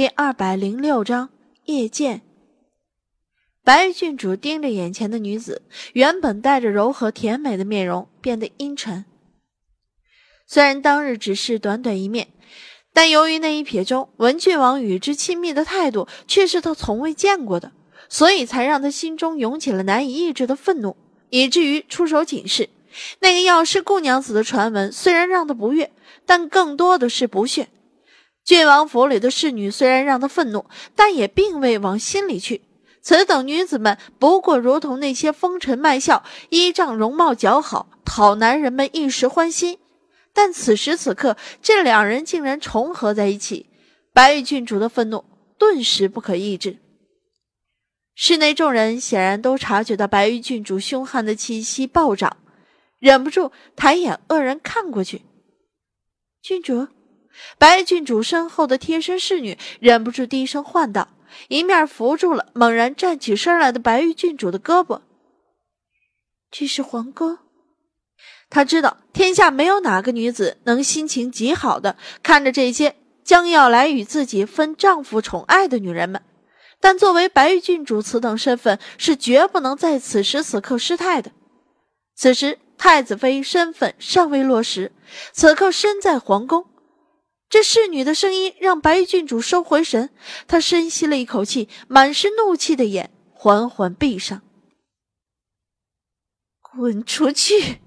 第二百零六章夜见。白郡主盯着眼前的女子，原本带着柔和甜美的面容变得阴沉。虽然当日只是短短一面，但由于那一瞥中文郡王与之亲密的态度却是他从未见过的，所以才让他心中涌起了难以抑制的愤怒，以至于出手警示。那个药师顾娘子的传闻，虽然让他不悦，但更多的是不屑。郡王府里的侍女虽然让他愤怒，但也并未往心里去。此等女子们不过如同那些风尘卖笑，依仗容貌姣好讨男人们一时欢心。但此时此刻，这两人竟然重合在一起，白玉郡主的愤怒顿时不可抑制。室内众人显然都察觉到白玉郡主凶悍的气息暴涨，忍不住抬眼愕然看过去，郡主。白郡主身后的贴身侍女忍不住低声唤道，一面扶住了猛然站起身来的白玉郡主的胳膊。这是皇宫，她知道天下没有哪个女子能心情极好的看着这些将要来与自己分丈夫宠爱的女人们，但作为白玉郡主，此等身份是绝不能在此时此刻失态的。此时太子妃身份尚未落实，此刻身在皇宫。这侍女的声音让白郡主收回神，她深吸了一口气，满是怒气的眼缓缓闭上。滚出去！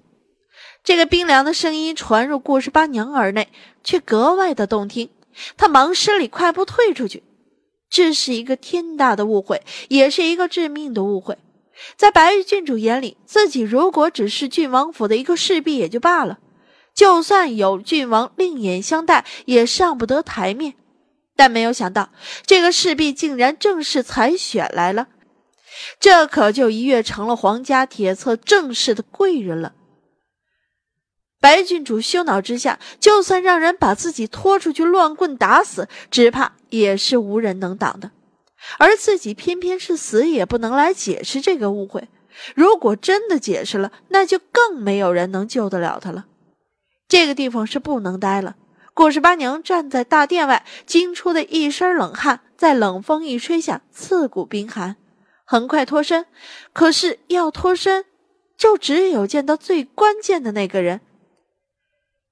这个冰凉的声音传入顾十八娘耳内，却格外的动听。她忙施礼，快步退出去。这是一个天大的误会，也是一个致命的误会。在白玉郡主眼里，自己如果只是郡王府的一个侍婢也就罢了。就算有郡王另眼相待，也上不得台面。但没有想到，这个侍婢竟然正式采选来了，这可就一跃成了皇家铁册正式的贵人了。白郡主羞恼之下，就算让人把自己拖出去乱棍打死，只怕也是无人能挡的。而自己偏偏是死也不能来解释这个误会。如果真的解释了，那就更没有人能救得了他了。这个地方是不能待了。古十八娘站在大殿外，惊出的一身冷汗，在冷风一吹下，刺骨冰寒。很快脱身，可是要脱身，就只有见到最关键的那个人。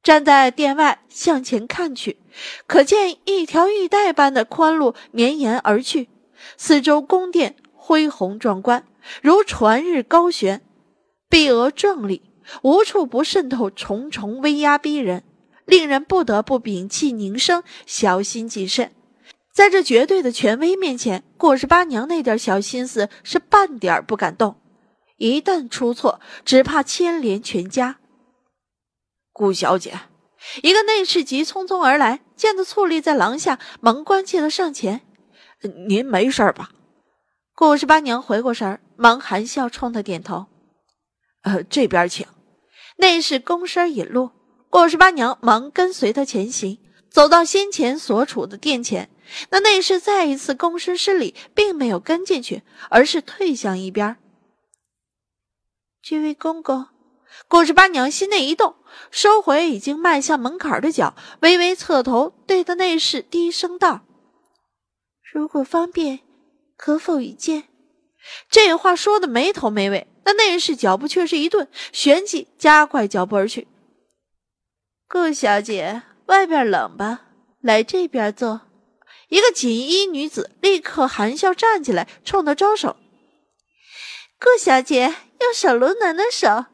站在殿外向前看去，可见一条玉带般的宽路绵延而去，四周宫殿恢宏壮观，如传日高悬，碧额壮丽。无处不渗透，重重威压逼人，令人不得不屏气凝声，小心谨慎。在这绝对的权威面前，顾十八娘那点小心思是半点不敢动。一旦出错，只怕牵连全家。顾小姐，一个内侍急匆匆而来，见他矗立在廊下，忙关切的上前：“您没事吧？”顾十八娘回过神儿，忙含笑冲他点头：“呃，这边请。”内侍躬身引路，顾十八娘忙跟随他前行，走到先前所处的殿前。那内侍再一次躬身施礼，并没有跟进去，而是退向一边。这位公公，顾十八娘心内一动，收回已经迈向门槛的脚，微微侧头，对着内侍低声道：“如果方便，可否一见？”这话说的没头没尾，那那人是脚步却是一顿，旋即加快脚步而去。顾小姐，外边冷吧，来这边坐。一个锦衣女子立刻含笑站起来，冲他招手。顾小姐，用手炉暖暖手。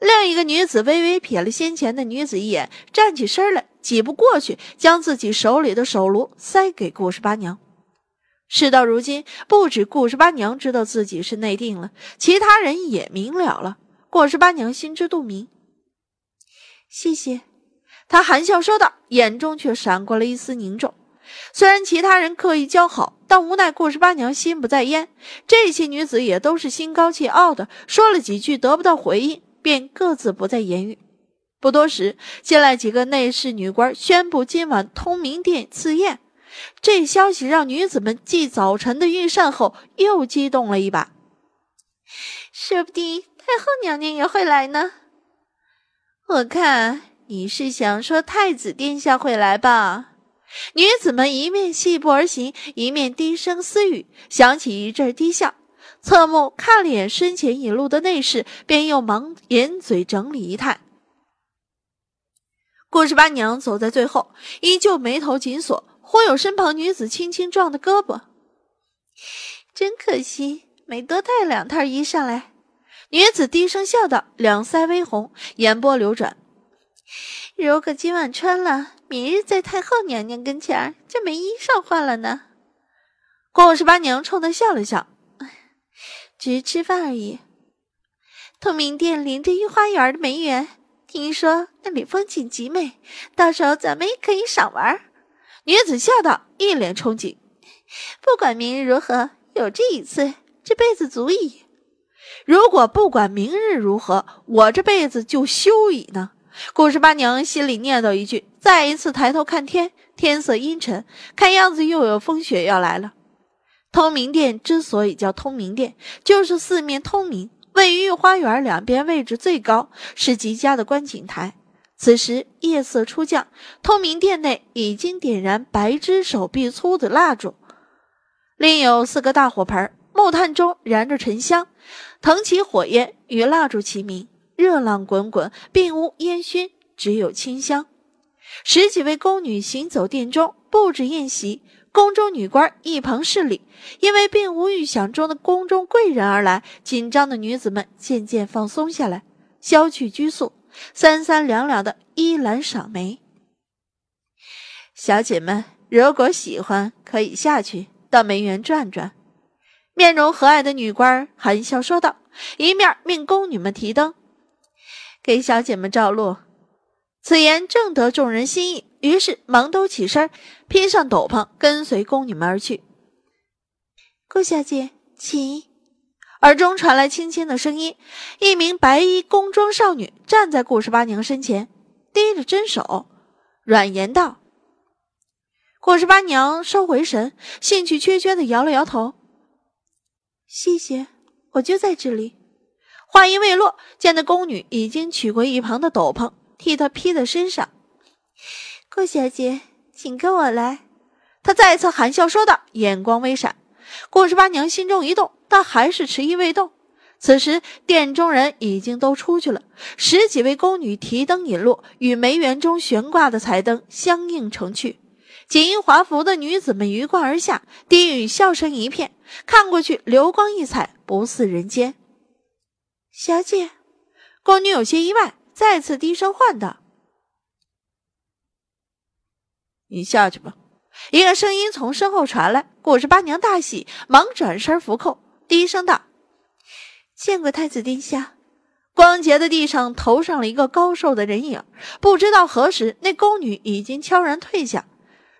另一个女子微微瞥了先前的女子一眼，站起身来，几步过去，将自己手里的手炉塞给顾十八娘。事到如今，不止顾十八娘知道自己是内定了，其他人也明了了。顾十八娘心知肚明，谢谢。她含笑说道，眼中却闪过了一丝凝重。虽然其他人刻意交好，但无奈顾十八娘心不在焉。这些女子也都是心高气傲的，说了几句得不到回应，便各自不再言语。不多时，进来几个内侍女官，宣布今晚通明殿赐宴。这消息让女子们继早晨的御膳后又激动了一把，说不定太后娘娘也会来呢。我看你是想说太子殿下会来吧？女子们一面细步而行，一面低声私语，响起一阵低笑。侧目看了眼身前引路的内侍，便又忙掩嘴整理仪态。顾十八娘走在最后，依旧眉头紧锁。忽有身旁女子轻轻撞的胳膊，真可惜没多带两套衣上来。女子低声笑道，两腮微红，眼波流转。如果今晚穿了，明日在太后娘娘跟前就没衣裳换了呢。光五十八娘冲她笑了笑，只是吃饭而已。通明殿临着御花园的梅园，听说那里风景极美，到时候咱们也可以赏玩。女子笑道，一脸憧憬：“不管明日如何，有这一次，这辈子足矣。如果不管明日如何，我这辈子就休矣呢？”顾十八娘心里念叨一句，再一次抬头看天，天色阴沉，看样子又有风雪要来了。通明殿之所以叫通明殿，就是四面通明，位于御花园两边位置最高，是极佳的观景台。此时夜色初降，通明殿内已经点燃白枝手臂粗的蜡烛，另有四个大火盆，木炭中燃着沉香，腾起火焰与蜡烛齐鸣，热浪滚滚，并无烟熏，只有清香。十几位宫女行走殿中，布置宴席，宫中女官一旁侍立，因为并无预想中的宫中贵人而来，紧张的女子们渐渐放松下来，消去拘束。三三两两的依兰赏梅，小姐们如果喜欢，可以下去到梅园转转。面容和蔼的女官含笑说道，一面命宫女们提灯，给小姐们照路。此言正得众人心意，于是忙都起身，披上斗篷，跟随宫女们而去。顾小姐，请。耳中传来轻轻的声音，一名白衣宫装少女站在顾十八娘身前，低着针手，软言道：“顾十八娘收回神，兴趣缺缺的摇了摇头，谢谢，我就在这里。”话音未落，见那宫女已经取过一旁的斗篷，替她披在身上。“顾小姐，请跟我来。”她再次含笑说道，眼光微闪。顾十八娘心中一动。但还是迟疑未动。此时殿中人已经都出去了，十几位宫女提灯引路，与梅园中悬挂的彩灯相映成趣。锦衣华服的女子们鱼贯而下，低语笑声一片。看过去流光溢彩，不似人间。小姐，宫女有些意外，再次低声唤道：“你下去吧。”一个声音从身后传来。顾十八娘大喜，忙转身扶扣。低声道：“见过太子殿下。”光洁的地上投上了一个高瘦的人影，不知道何时，那宫女已经悄然退下。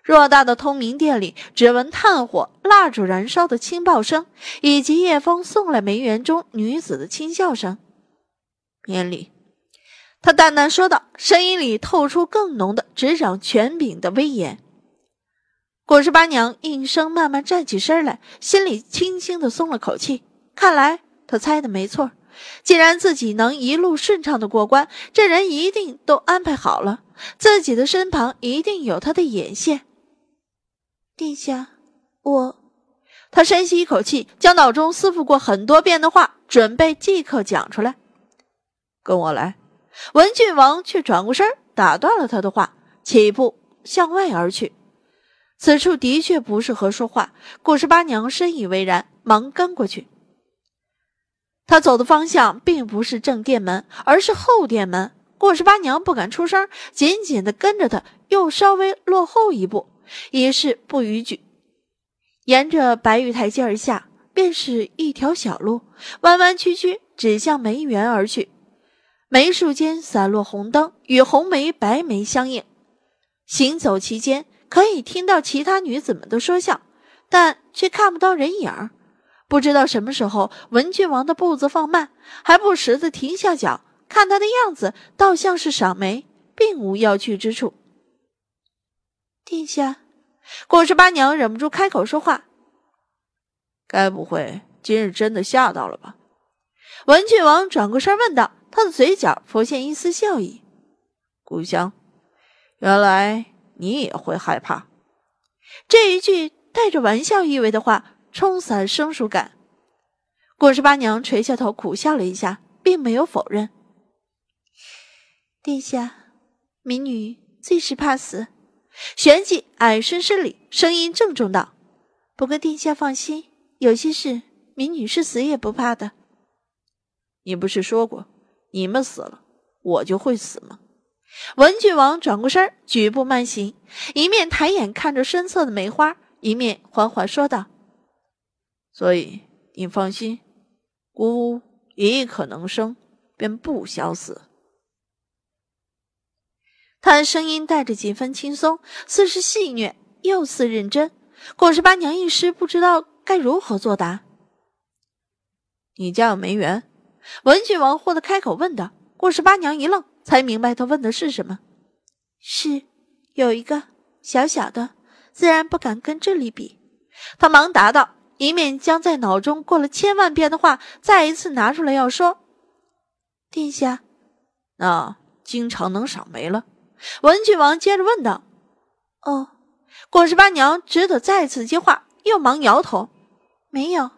偌大的通明殿里，只闻炭火、蜡烛燃烧的轻爆声，以及夜风送来梅园中女子的轻笑声。“免礼。”他淡淡说道，声音里透出更浓的执掌权柄的威严。果十八娘应声慢慢站起身来，心里轻轻的松了口气。看来她猜的没错，既然自己能一路顺畅的过关，这人一定都安排好了，自己的身旁一定有他的眼线。殿下，我……他深吸一口气，将脑中思付过很多遍的话准备即刻讲出来。跟我来。文郡王却转过身，打断了他的话，起步向外而去。此处的确不适合说话。顾十八娘深以为然，忙跟过去。他走的方向并不是正殿门，而是后殿门。顾十八娘不敢出声，紧紧的跟着他，又稍微落后一步，以示不逾矩。沿着白玉台阶而下，便是一条小路，弯弯曲曲，指向梅园而去。梅树间洒落红灯，与红梅白梅相映。行走其间。可以听到其他女子们都说笑，但却看不到人影儿。不知道什么时候，文郡王的步子放慢，还不时的停下脚。看他的样子，倒像是赏梅，并无要去之处。殿下，果十八娘忍不住开口说话：“该不会今日真的吓到了吧？”文郡王转过身问道，他的嘴角浮现一丝笑意：“故乡，原来……”你也会害怕，这一句带着玩笑意味的话冲散生疏感。顾十八娘垂下头苦笑了一下，并没有否认。殿下，民女最是怕死。旋即，矮身施礼，声音郑重道：“不过殿下放心，有些事，民女是死也不怕的。”你不是说过，你们死了，我就会死吗？文郡王转过身，举步慢行，一面抬眼看着身侧的梅花，一面缓缓说道：“所以你放心，孤一可能生，便不想死。”他声音带着几分轻松，似是戏谑，又似认真。过十八娘一时不知道该如何作答。“你家有梅园？”文郡王豁的开口问道。过十八娘一愣。才明白他问的是什么，是有一个小小的，自然不敢跟这里比。他忙答道，以免将在脑中过了千万遍的话再一次拿出来要说。殿下，那经常能赏梅了。文郡王接着问道：“哦。”果十八娘只得再次接话，又忙摇头：“没有，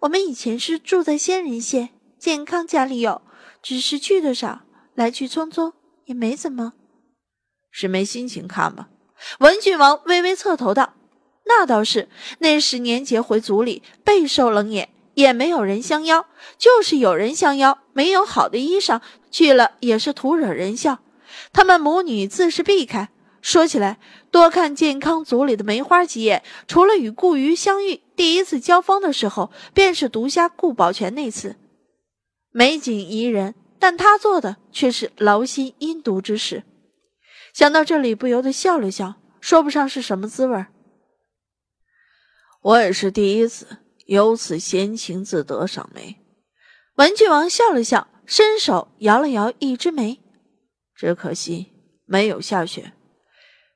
我们以前是住在仙人县健康家里有，只是去的少。”来去匆匆，也没怎么，是没心情看吧？文郡王微微侧头道：“那倒是，那时年节回族里，备受冷眼，也没有人相邀。就是有人相邀，没有好的衣裳，去了也是徒惹人笑。他们母女自是避开。说起来，多看健康族里的梅花几眼，除了与顾余相遇第一次交锋的时候，便是独家顾宝全那次。美景宜人。”但他做的却是劳心阴毒之事，想到这里不由得笑了笑，说不上是什么滋味我也是第一次有此闲情自得赏梅。文具王笑了笑，伸手摇了摇一枝梅，只可惜没有下雪。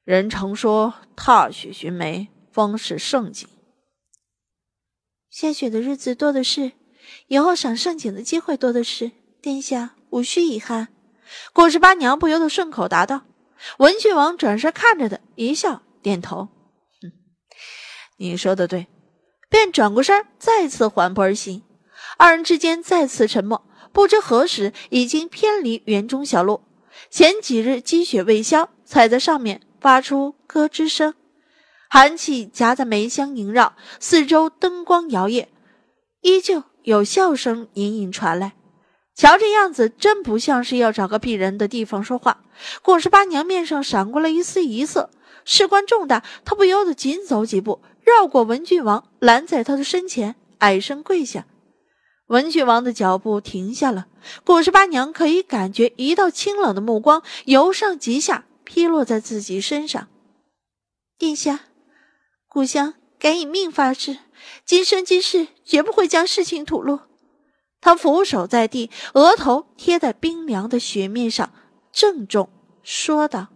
人常说踏雪寻梅方是盛景，下雪的日子多的是，以后赏盛景的机会多的是。殿下无需遗憾，果十八娘不由得顺口答道：“文郡王转身看着他，一笑，点头。你说的对。”便转过身，再次缓步而行。二人之间再次沉默，不知何时已经偏离园中小路。前几日积雪未消，踩在上面发出咯吱声，寒气夹在梅香萦绕，四周灯光摇曳，依旧有笑声隐隐传来。瞧这样子，真不像是要找个避人的地方说话。果十八娘面上闪过了一丝疑色，事关重大，她不由得紧走几步，绕过文郡王，拦在他的身前，矮身跪下。文郡王的脚步停下了，果十八娘可以感觉一道清冷的目光由上及下劈落在自己身上。殿下，故乡敢以命发誓，今生今世绝不会将事情吐露。他俯首在地，额头贴在冰凉的雪面上，郑重说道。